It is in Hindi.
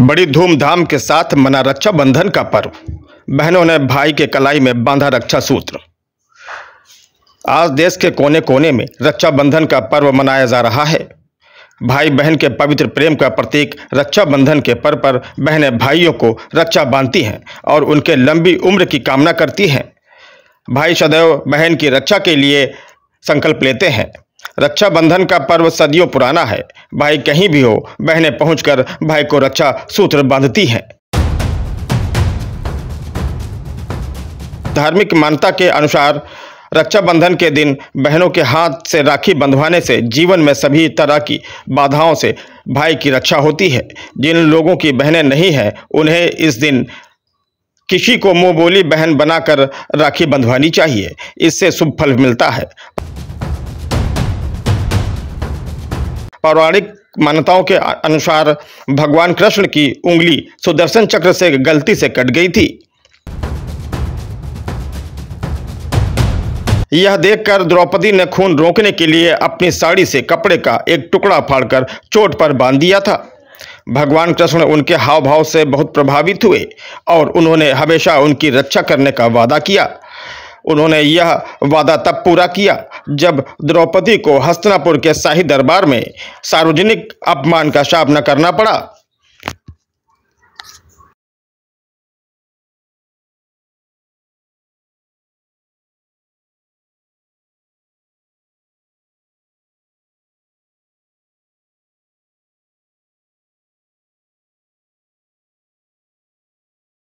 बड़ी धूमधाम के साथ मना रक्षा बंधन का पर्व बहनों ने भाई के कलाई में बांधा रक्षा सूत्र आज देश के कोने कोने में रक्षाबंधन का पर्व मनाया जा रहा है भाई बहन के पवित्र प्रेम का प्रतीक रक्षाबंधन के पर्व पर बहनें भाइयों को रक्षा बांधती हैं और उनके लंबी उम्र की कामना करती हैं भाई सदैव बहन की रक्षा के लिए संकल्प लेते हैं रक्षाबंधन का पर्व सदियों पुराना है भाई कहीं भी हो बहनें पहुंचकर भाई को रक्षा सूत्र बांधती हैं धार्मिक मान्यता के अनुसार रक्षाबंधन के दिन बहनों के हाथ से राखी बंधवाने से जीवन में सभी तरह की बाधाओं से भाई की रक्षा होती है जिन लोगों की बहनें नहीं हैं उन्हें इस दिन किसी को मुंह बोली बहन बनाकर राखी बंधवानी चाहिए इससे शुभ फल मिलता है पौराणिक मान्यताओं के अनुसार भगवान कृष्ण की उंगली सुदर्शन चक्र से गलती से कट गई थी यह देखकर द्रौपदी ने खून रोकने के लिए अपनी साड़ी से कपड़े का एक टुकड़ा फाड़कर चोट पर बांध दिया था भगवान कृष्ण उनके हाव भाव से बहुत प्रभावित हुए और उन्होंने हमेशा उनकी रक्षा करने का वादा किया उन्होंने यह वादा तब पूरा किया जब द्रौपदी को हस्तनापुर के शाही दरबार में सार्वजनिक अपमान का सामना करना पड़ा